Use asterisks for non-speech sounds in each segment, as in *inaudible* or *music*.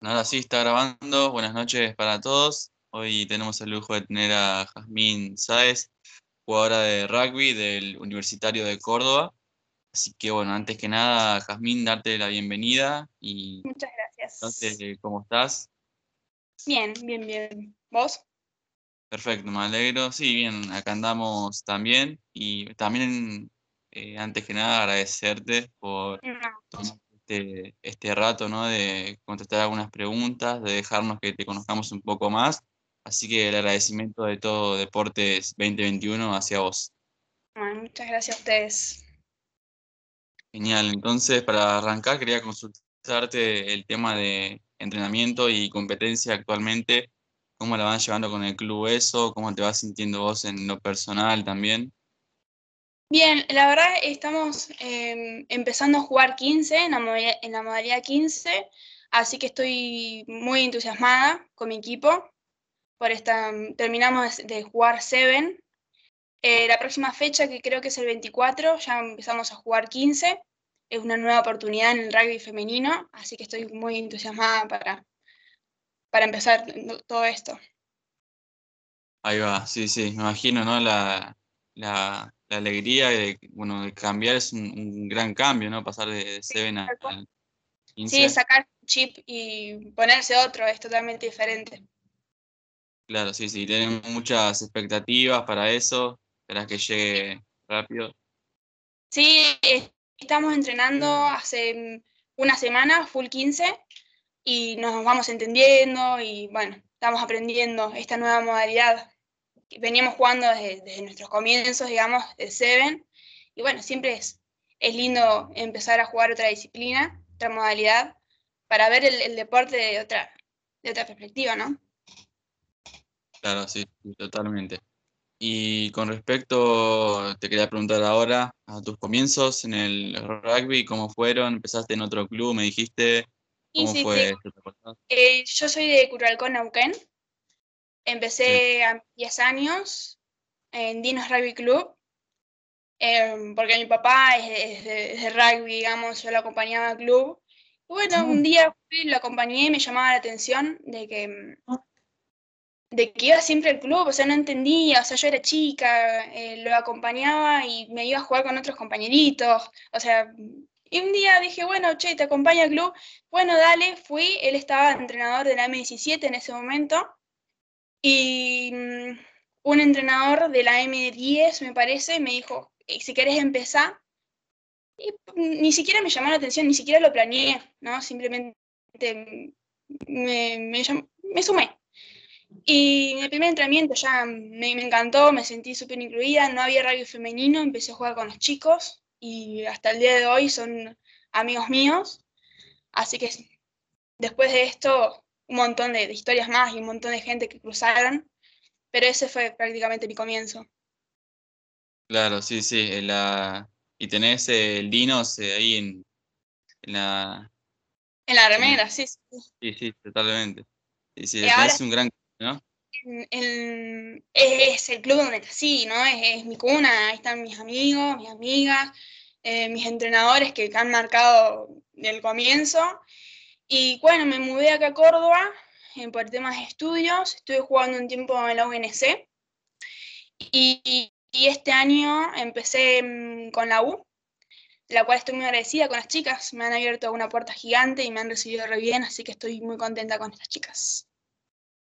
Ahora sí está grabando. Buenas noches para todos. Hoy tenemos el lujo de tener a Jazmín Saez, jugadora de rugby del Universitario de Córdoba. Así que bueno, antes que nada, Jazmín, darte la bienvenida y Muchas gracias. Entonces, ¿cómo estás? Bien, bien, bien. ¿Vos? Perfecto, me alegro. Sí, bien, acá andamos también. Y también, eh, antes que nada, agradecerte por este, este, rato, ¿no? De contestar algunas preguntas, de dejarnos que te conozcamos un poco más. Así que el agradecimiento de todo Deportes 2021 hacia vos. muchas gracias a ustedes. Genial, entonces para arrancar quería consultarte el tema de entrenamiento y competencia actualmente, cómo la van llevando con el club eso, cómo te vas sintiendo vos en lo personal también. Bien, la verdad estamos em, empezando a jugar 15 en la, modalidad 15, así que estoy muy entusiasmada con mi equipo. Por esta, terminamos de jugar 7. Eh, la próxima fecha, que creo que es el 24, ya empezamos a jugar 15. Es una nueva oportunidad en el rugby femenino, así que estoy muy entusiasmada para, para empezar todo esto. Ahí va, sí, sí, me imagino, ¿no? la, la alegría de, bueno, cambiar es un, gran cambio, ¿no? Pasar de 7 a 15. Sí, sacar chip y ponerse otro es totalmente diferente. Claro, sí, sí, tienen muchas expectativas para eso, para que llegue rápido. Sí, estamos entrenando hace una semana, full 15, y nos vamos entendiendo y bueno, estamos aprendiendo esta nueva modalidad veníamos jugando desde, nuestros comienzos, digamos, de Seven. Y bueno, siempre es, es lindo empezar a jugar otra disciplina, otra modalidad, para ver el, deporte de otra, de otra perspectiva, ¿no? Claro, sí, totalmente. Y con respecto, te quería preguntar ahora a tus comienzos en el rugby, ¿cómo fueron? ¿Empezaste en otro club? Me dijiste. ¿Cómo fue? Eh, yo soy de Curralcón, Neuquén. Empecé a 10 años en Dinos Rugby Club, em, porque mi papá es de, rugby, digamos, yo lo acompañaba al club. bueno, ah. un día lo acompañé y me llamaba la atención de que, em, ah. de que iba siempre al club, o sea, no entendía, o sea, yo era chica, eh, lo acompañaba y me iba a jugar con otros compañeritos, o sea, y un día dije, bueno, che, te acompaña al club, bueno, dale, fui, él estaba entrenador de la M17 en ese momento, y mm, un entrenador de la M10, me parece, me dijo, si querés empezar, y mm, ni siquiera me llamó la atención, ni siquiera lo planeé, ¿no? Simplemente me, me, sumé. Y en el primer entrenamiento ya me, me encantó, me sentí súper incluida, no había radio femenino, empecé a jugar con los chicos y hasta el día de hoy son amigos míos. Así que después de esto un montón de, historias más y un montón de gente que cruzaron, pero ese fue prácticamente mi comienzo. Claro, sí, sí. La... Y tenés eh, el Dinos eh, ahí en, la. En la remera, sí, sí. Sí, sí, totalmente. Eh, es un gran. ¿no? es el club donde nací, ¿no? Es, mi cuna, ahí están mis amigos, mis amigas, mis entrenadores que han marcado el comienzo y bueno, me mudé acá a Córdoba en por temas de estudios, estuve jugando un tiempo en la UNC y, este año empecé mm, con la U, la cual estoy muy agradecida con las chicas, me han abierto una puerta gigante y me han recibido re bien, así que estoy muy contenta con estas chicas.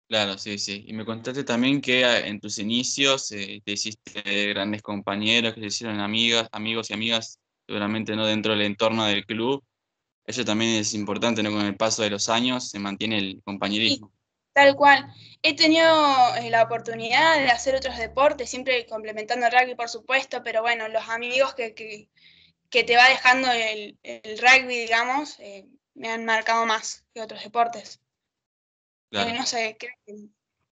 Claro, sí, sí. Y me contaste también que ah, en tus inicios eh, te hiciste grandes compañeros, que te hicieron amigas, amigos y amigas, seguramente no dentro del entorno del club, eso también es importante, ¿no? Con el paso de los años se mantiene el compañerismo. tal cual. He tenido eh, la oportunidad de hacer otros deportes, siempre complementando el rugby, por supuesto, pero bueno, los amigos que, te va dejando el, rugby, digamos, eh, me han marcado más que otros deportes. Eh, claro. no sé, creo que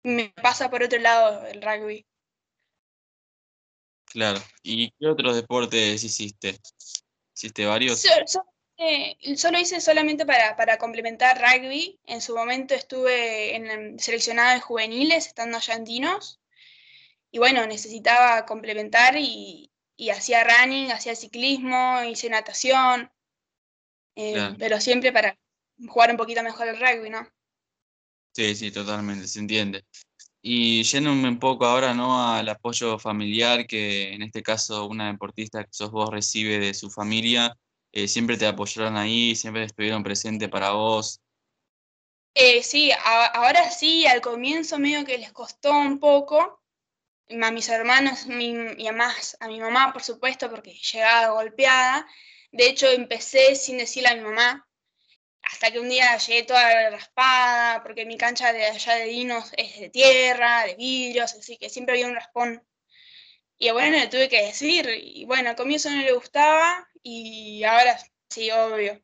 me pasa por otro lado el rugby. Claro. ¿Y qué otros deportes hiciste? ¿Hiciste varios? Eh, solo hice solamente para, complementar rugby. En su momento estuve en em, seleccionada de juveniles, estando Dinos, Y bueno, necesitaba complementar y, hacía running, hacía ciclismo, hice natación. Eh, pero siempre para jugar un poquito mejor el rugby, ¿no? Sí, sí, totalmente, se entiende. Y yéndome un poco ahora ¿no? al apoyo familiar que en este caso una deportista que sos vos recibe de su familia, eh, siempre te apoyaron ahí, siempre estuvieron presentes para vos. Eh, sí, ahora sí, al comienzo medio que les costó un poco, mm, a mis hermanos y además a mi mamá, por supuesto, porque llegaba golpeada. De hecho, empecé sin decirle a mi mamá, hasta que un día llegué toda raspada, porque mi cancha de allá de dinos es de tierra, de vidrios, así que siempre había un raspón y bueno, le tuve que decir, y bueno, al comienzo no le gustaba y ahora sí, obvio.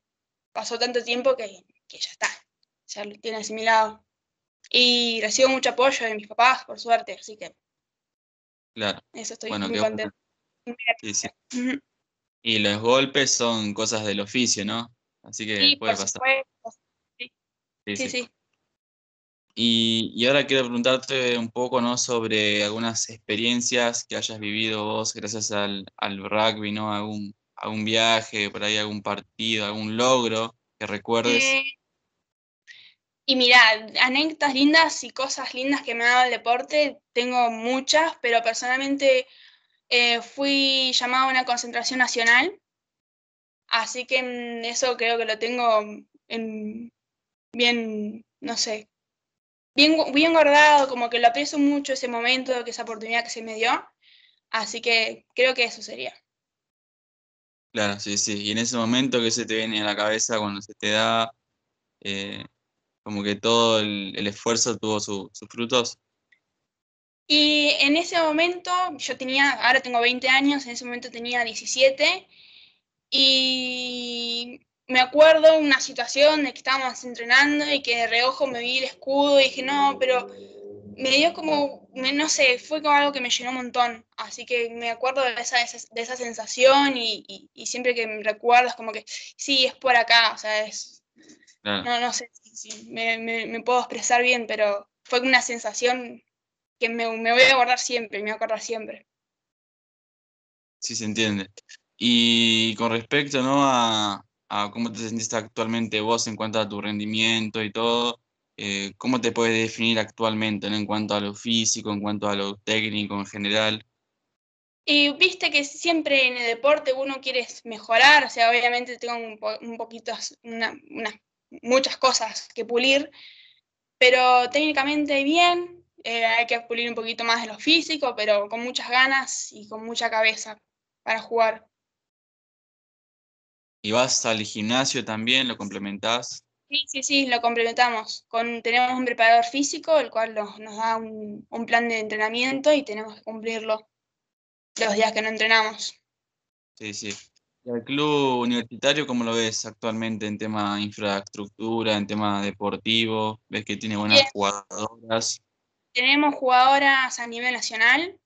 Pasó tanto tiempo que, ya está, ya lo tiene asimilado. Y recibo mucho apoyo de mis papás, por suerte, así que... Claro. Eso estoy muy contento Y los golpes son cosas del oficio, ¿no? Así que puede pasar. Sí, sí. sí. Y, ahora quiero preguntarte un poco ¿no? sobre algunas experiencias que hayas vivido vos gracias al, rugby, ¿no? Algún, viaje, por ahí algún partido, algún logro que recuerdes. Eh, y mira, anécdotas lindas y cosas lindas que me ha dado el deporte, tengo muchas, pero personalmente eh, fui llamada a una concentración nacional, así que mm, eso creo que lo tengo mm, en, bien, no sé, bien, bien guardado, como que lo aprecio mucho ese momento, que esa oportunidad que se me dio. Así que creo que eso sería. Claro, sí, sí. Y en ese momento que se te viene a la cabeza cuando se te da, eh, como que todo el, esfuerzo tuvo sus frutos. Y en ese momento, yo tenía, ahora tengo 20 años, en ese momento tenía 17, y me acuerdo una situación de que estábamos entrenando y que de reojo me vi el escudo y dije, no, pero me dio como, no sé, fue como algo que me llenó un montón. Así que me acuerdo de esa, de esa sensación y, siempre que me recuerdas como que, sí, es por acá, o sea, es... No, sé si me, puedo expresar bien, pero fue una sensación que me, me voy a guardar siempre, me voy a acordar siempre. Sí, se entiende. Y con respecto ¿no? a, Ah, cómo te sentiste actualmente vos en cuanto a tu rendimiento y todo, eh, cómo te puedes definir actualmente en cuanto a lo físico, en cuanto a lo técnico en general. Y viste que siempre en el deporte uno quiere mejorar, o sea, obviamente tengo un, poquito, muchas cosas que pulir, pero técnicamente bien, eh, hay que pulir un poquito más de lo físico, pero con muchas ganas y con mucha cabeza para jugar. ¿Y vas al gimnasio también? ¿Lo complementás? Sí, sí, sí, lo complementamos. tenemos un preparador físico, el cual nos, da un, plan de entrenamiento y tenemos que cumplirlo los días que no entrenamos. Sí, sí. ¿Y al club universitario cómo lo ves actualmente en tema infraestructura, en tema deportivo? ¿Ves que tiene buenas jugadoras? Tenemos jugadoras a nivel nacional,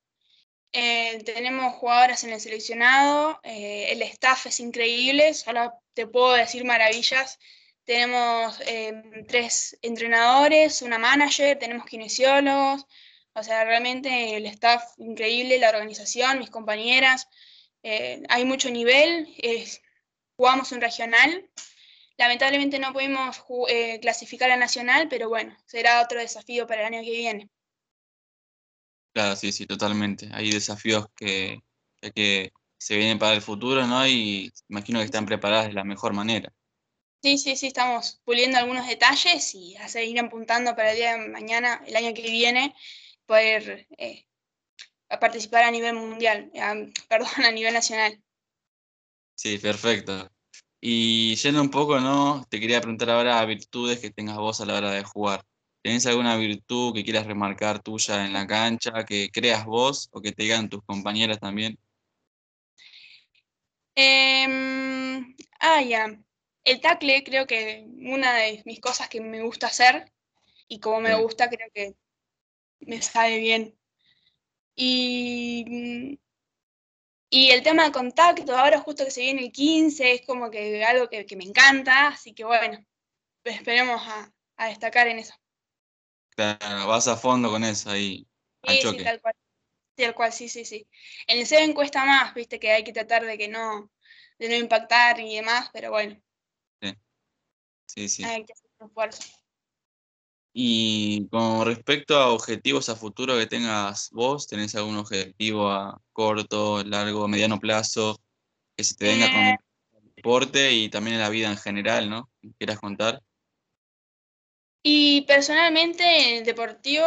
eh, tenemos jugadoras en el seleccionado, eh, el staff es increíble, solo te puedo decir maravillas. Tenemos eh, tres entrenadores, una manager, tenemos kinesiólogos, o sea, realmente el staff increíble, la organización, mis compañeras, hay mucho nivel, jugamos un regional, lamentablemente no pudimos clasificar a nacional, pero bueno, será otro desafío para el año que viene. Claro, sí, sí, totalmente. Hay desafíos que, se vienen para el futuro, ¿no? Y imagino que están preparadas de la mejor manera. Sí, sí, sí, estamos puliendo algunos detalles y a seguir apuntando para el día de mañana, el año que viene, poder eh, participar a nivel mundial, *laughs* perdón, a nivel nacional. Sí, perfecto. Y yendo un poco, ¿no? Te quería preguntar ahora a virtudes que tengas vos a la hora de jugar. ¿Tenés alguna virtud que quieras remarcar tuya en la cancha, que creas vos o que te digan tus compañeras también? Em, ah, ya. El tacle creo que una de mis cosas que me gusta hacer y como me gusta creo que me sale bien. Y, mm, el tema de contacto, ahora justo que se viene el 15, es como que algo que, me encanta, así que bueno, esperemos a, a destacar en eso. Claro, vas a fondo con eso ahí. Sí, choque. sí, tal cual. sí, sí, sí. En el Seven cuesta más, viste, que hay que tratar de que no, no impactar y demás, pero bueno. Sí, sí. sí. Hay que hacer un esfuerzo. Y con respecto a objetivos a futuro que tengas vos, ¿tenés algún objetivo a corto, largo, mediano plazo que se te venga con eh. el deporte y también en la vida en general, ¿no? ¿Quieras contar? Y personalmente en el deportivo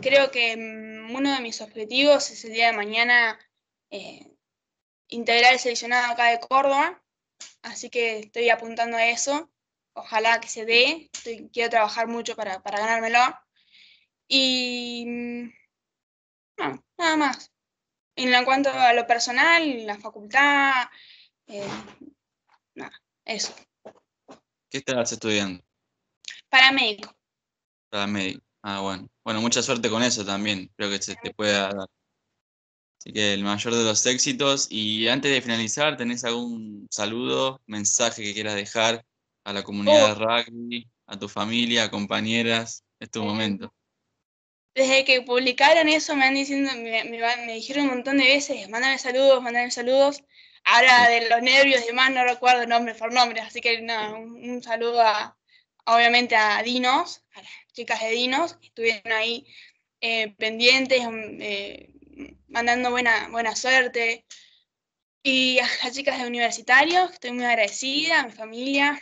creo que mm, uno de mis objetivos es el día de mañana eh, integrar el seleccionado acá de Córdoba, así que estoy apuntando a eso, ojalá que se dé, quiero trabajar mucho para, para ganármelo. Y mm, nada más. En, cuanto a lo personal, la facultad, eh, nada, eso. ¿Qué estás estudiando? Para para Paramédico. Ah, bueno. Bueno, mucha suerte con eso también. Creo que se te pueda dar. Así que el mayor de los éxitos. Y antes de finalizar, ¿tenés algún saludo, mensaje que quieras dejar a la comunidad de uh. rugby, a tu familia, a compañeras? Es tu eh, momento. Desde que publicaron eso me han diciendo, me, me, dijeron un montón de veces, mandame saludos, mandame saludos. Ahora de los nervios y demás no recuerdo nombres por nombres así que no, un saludo a, obviamente a Dinos, a las chicas de Dinos, que estuvieron ahí eh, pendientes, mm, eh, mandando buena, buena suerte. Y a las chicas de universitarios, estoy muy agradecida, a mi familia,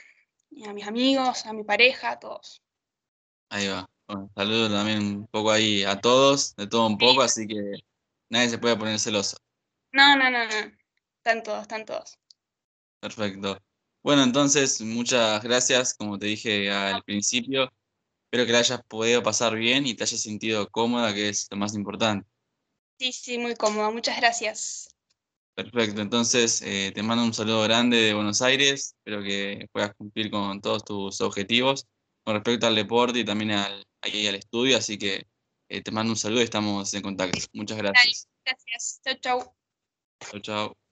a mis amigos, a mi pareja, a todos. Ahí va. Saludos también un poco ahí a todos, de todo un poco, así que nadie se puede poner celoso. No, no, no, no. Están todos, están todos. Perfecto. Bueno, entonces, muchas gracias, como te dije al principio. Espero que la hayas podido pasar bien y te hayas sentido cómoda, que es lo más importante. Sí, sí, muy cómoda. Muchas gracias. Perfecto, entonces eh, te mando un saludo grande de Buenos Aires. Espero que puedas cumplir con todos tus objetivos con respecto al deporte y también al, estudio. Así que eh, te mando un saludo y estamos en contacto. Muchas gracias. Gracias. Chau, chau. Chau, chau.